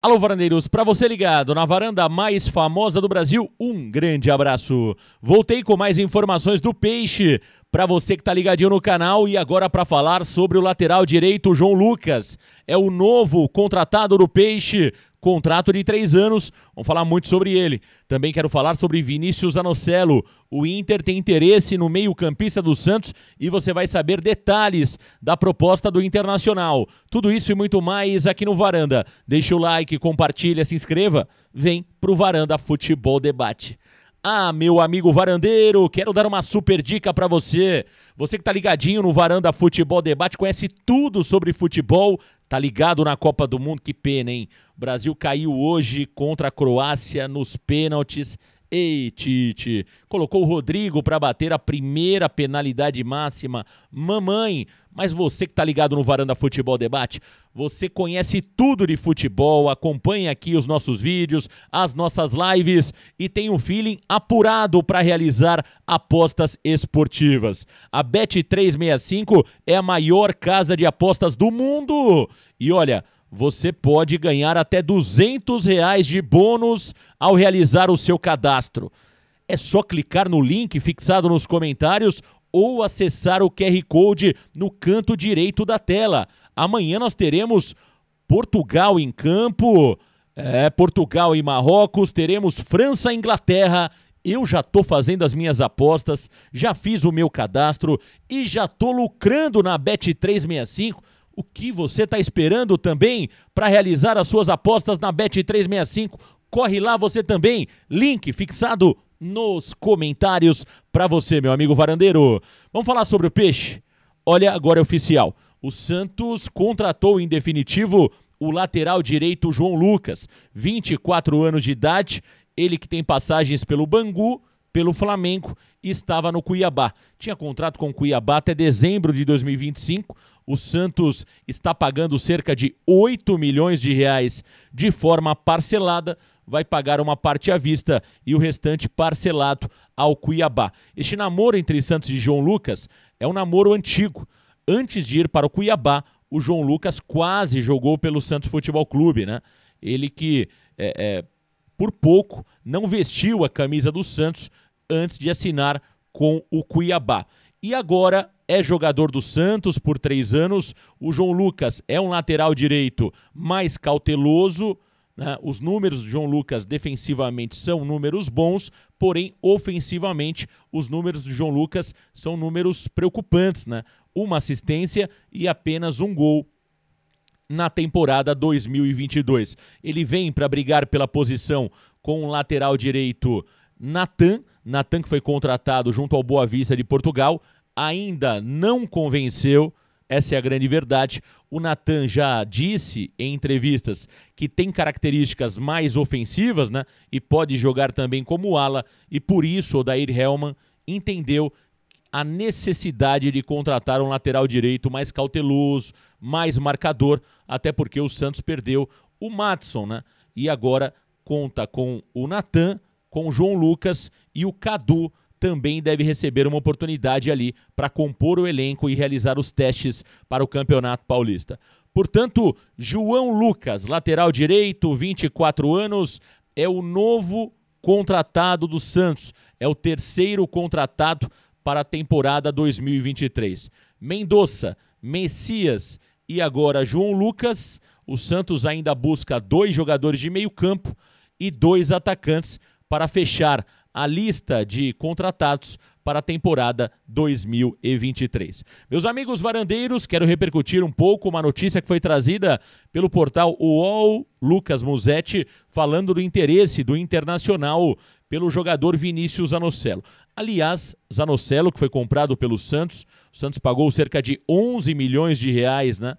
Alô, varandeiros, para você ligado na varanda mais famosa do Brasil, um grande abraço. Voltei com mais informações do Peixe para você que tá ligadinho no canal e agora para falar sobre o lateral direito João Lucas. É o novo contratado do Peixe, contrato de três anos. Vamos falar muito sobre ele. Também quero falar sobre Vinícius Anocelo. O Inter tem interesse no meio-campista do Santos e você vai saber detalhes da proposta do Internacional. Tudo isso e muito mais aqui no Varanda. Deixa o like, compartilha, se inscreva. Vem pro Varanda Futebol Debate. Ah, meu amigo varandeiro, quero dar uma super dica para você. Você que tá ligadinho no Varanda Futebol Debate, conhece tudo sobre futebol, tá ligado na Copa do Mundo, que pena, hein? O Brasil caiu hoje contra a Croácia nos pênaltis. Ei, Tite, colocou o Rodrigo para bater a primeira penalidade máxima. Mamãe, mas você que está ligado no Varanda Futebol Debate, você conhece tudo de futebol, acompanha aqui os nossos vídeos, as nossas lives e tem um feeling apurado para realizar apostas esportivas. A Bet365 é a maior casa de apostas do mundo. E olha, você pode ganhar até 200 reais de bônus ao realizar o seu cadastro. É só clicar no link fixado nos comentários ou acessar o QR Code no canto direito da tela. Amanhã nós teremos Portugal em campo, é, Portugal e Marrocos, teremos França e Inglaterra. Eu já estou fazendo as minhas apostas, já fiz o meu cadastro e já estou lucrando na Bet365 o que você está esperando também para realizar as suas apostas na Bet365? Corre lá você também. Link fixado nos comentários para você, meu amigo varandeiro. Vamos falar sobre o peixe? Olha, agora é oficial. O Santos contratou em definitivo o lateral direito João Lucas, 24 anos de idade, ele que tem passagens pelo Bangu, pelo Flamengo estava no Cuiabá. Tinha contrato com o Cuiabá até dezembro de 2025. O Santos está pagando cerca de 8 milhões de reais de forma parcelada, vai pagar uma parte à vista e o restante parcelado ao Cuiabá. Este namoro entre Santos e João Lucas é um namoro antigo. Antes de ir para o Cuiabá, o João Lucas quase jogou pelo Santos Futebol Clube, né? Ele que é, é, por pouco não vestiu a camisa do Santos antes de assinar com o Cuiabá. E agora é jogador do Santos por três anos. O João Lucas é um lateral direito mais cauteloso. Né? Os números do João Lucas defensivamente são números bons, porém, ofensivamente, os números do João Lucas são números preocupantes. Né? Uma assistência e apenas um gol na temporada 2022. Ele vem para brigar pela posição com o lateral direito Natan, Natan que foi contratado junto ao Boa Vista de Portugal, ainda não convenceu. Essa é a grande verdade. O Natan já disse em entrevistas que tem características mais ofensivas, né? E pode jogar também como ala. E por isso o Dair Hellman entendeu a necessidade de contratar um lateral direito mais cauteloso, mais marcador, até porque o Santos perdeu o Matson, né? E agora conta com o Natan, com o João Lucas e o Cadu também deve receber uma oportunidade ali para compor o elenco e realizar os testes para o Campeonato Paulista. Portanto, João Lucas, lateral direito, 24 anos, é o novo contratado do Santos, é o terceiro contratado para a temporada 2023. Mendonça, Messias e agora João Lucas. O Santos ainda busca dois jogadores de meio campo e dois atacantes para fechar a lista de contratados para a temporada 2023. Meus amigos varandeiros, quero repercutir um pouco uma notícia que foi trazida pelo portal UOL Lucas Musetti, falando do interesse do Internacional pelo jogador Vinícius Zanocelo. Aliás, Zanocelo, que foi comprado pelo Santos, o Santos pagou cerca de 11 milhões de reais né,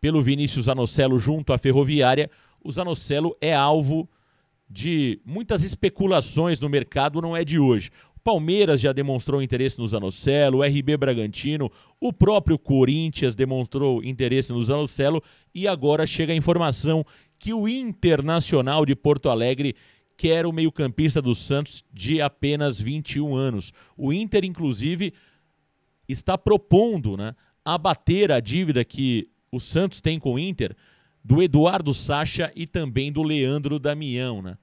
pelo Vinícius Zanocelo junto à Ferroviária. O Zanocelo é alvo de muitas especulações no mercado não é de hoje. Palmeiras já demonstrou interesse no Zanocelo, o RB Bragantino, o próprio Corinthians demonstrou interesse no Zanocelo e agora chega a informação que o Internacional de Porto Alegre quer o meio-campista do Santos de apenas 21 anos. O Inter, inclusive, está propondo né, abater a dívida que o Santos tem com o Inter do Eduardo Sacha e também do Leandro Damião. Né?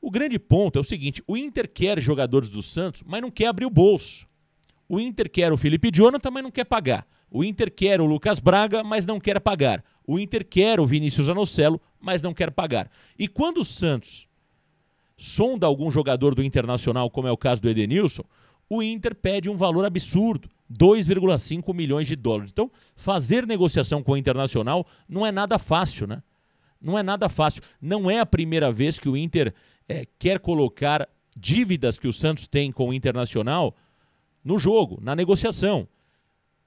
O grande ponto é o seguinte: o Inter quer jogadores do Santos, mas não quer abrir o bolso. O Inter quer o Felipe Jonathan, mas não quer pagar. O Inter quer o Lucas Braga, mas não quer pagar. O Inter quer o Vinícius Anocelo, mas não quer pagar. E quando o Santos sonda algum jogador do Internacional, como é o caso do Edenilson, o Inter pede um valor absurdo, 2,5 milhões de dólares. Então, fazer negociação com o Internacional não é nada fácil, né? Não é nada fácil. Não é a primeira vez que o Inter é, quer colocar dívidas que o Santos tem com o Internacional no jogo, na negociação.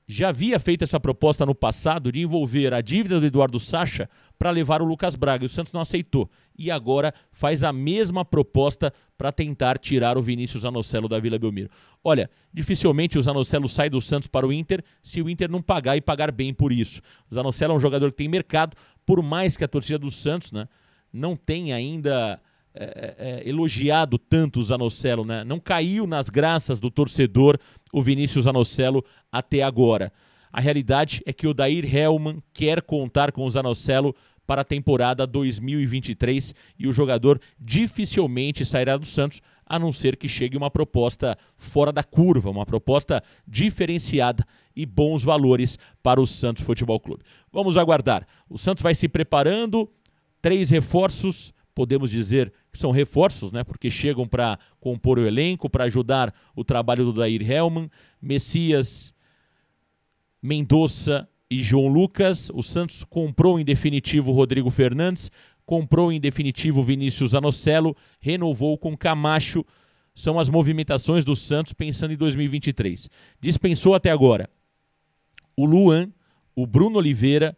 Já havia feito essa proposta no passado de envolver a dívida do Eduardo Sacha para levar o Lucas Braga. E o Santos não aceitou. E agora faz a mesma proposta para tentar tirar o Vinícius Anocelo da Vila Belmiro. Olha, dificilmente o Zanocelo sai do Santos para o Inter se o Inter não pagar e pagar bem por isso. O Zanocelo é um jogador que tem mercado, por mais que a torcida do Santos né, não tenha ainda é, é, é, elogiado tanto o Zanocelo, né? Não caiu nas graças do torcedor o Vinícius Zanocelo até agora. A realidade é que o Dair Hellman quer contar com o Zanocelo para a temporada 2023 e o jogador dificilmente sairá do Santos, a não ser que chegue uma proposta fora da curva, uma proposta diferenciada e bons valores para o Santos Futebol Clube. Vamos aguardar. O Santos vai se preparando, três reforços, podemos dizer que são reforços, né? Porque chegam para compor o elenco, para ajudar o trabalho do Dair Hellman, Messias, Mendonça e João Lucas. O Santos comprou em definitivo Rodrigo Fernandes, comprou em definitivo Vinícius Anocelo, renovou com Camacho. São as movimentações do Santos pensando em 2023. Dispensou até agora o Luan, o Bruno Oliveira,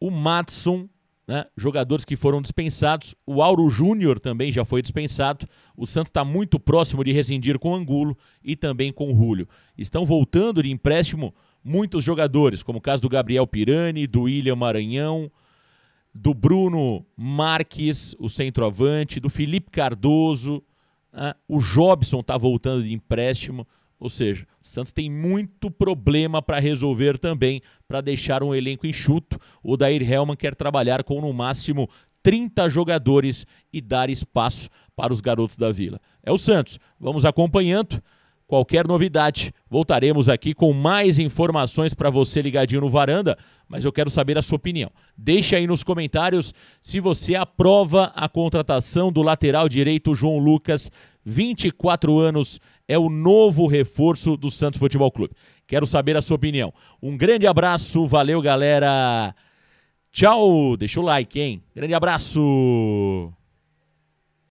o Matson né? Jogadores que foram dispensados. O Auro Júnior também já foi dispensado. O Santos está muito próximo de rescindir com o Angulo e também com o Julio. Estão voltando de empréstimo muitos jogadores, como o caso do Gabriel Pirani, do William Maranhão, do Bruno Marques, o centroavante, do Felipe Cardoso. Né? O Jobson está voltando de empréstimo. Ou seja, o Santos tem muito problema para resolver também, para deixar um elenco enxuto. O Dair Helman quer trabalhar com no máximo 30 jogadores e dar espaço para os garotos da Vila. É o Santos. Vamos acompanhando. Qualquer novidade, voltaremos aqui com mais informações para você ligadinho no varanda, mas eu quero saber a sua opinião. Deixe aí nos comentários se você aprova a contratação do lateral direito João Lucas, 24 anos, é o novo reforço do Santos Futebol Clube. Quero saber a sua opinião. Um grande abraço, valeu galera. Tchau, deixa o like, hein? Grande abraço.